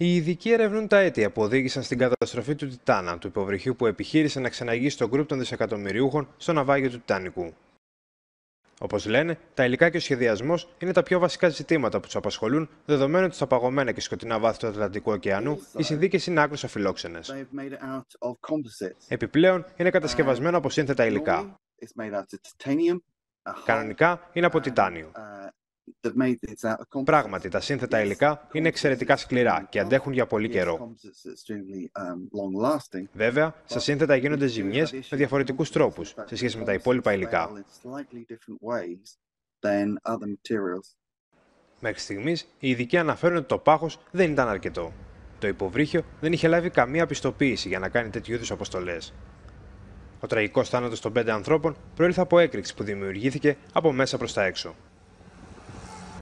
Οι ειδικοί ερευνούν τα αίτια που οδήγησαν στην καταστροφή του Τιτάνα, του υποβρυχίου που επιχείρησε να ξεναγεί το γκρουπ των δισεκατομμυριούχων στο ναυάγιο του Τιτανικού. Όπως λένε, τα υλικά και ο σχεδιασμός είναι τα πιο βασικά ζητήματα που τους απασχολούν, δεδομένου ότι στα παγωμένα και σκοτεινά βάθη του Ατλαντικού ωκεανού οι συνδίκες είναι άκρως αφιλόξενες. Επιπλέον, είναι κατασκευασμένο από σύνθετα υλικά. Κανονικά είναι από τιτάνιο. Uh, Πράγματι, τα σύνθετα υλικά είναι εξαιρετικά σκληρά και αντέχουν για πολύ καιρό. Um, Βέβαια, στα σύνθετα γίνονται ζημιές με διαφορετικούς τρόπους σε σχέση με τα υπόλοιπα υλικά. Μέχρι στιγμής, οι ειδικοί αναφέρουν ότι το πάχος δεν ήταν αρκετό. Το υποβρύχιο δεν είχε λάβει καμία πιστοποίηση για να κάνει τέτοιου είδους αποστολές. Ο τραγικός θάνατος των πέντε ανθρώπων προήλθε από έκρηξη που δημιουργήθηκε από μέσα προς τα έξω.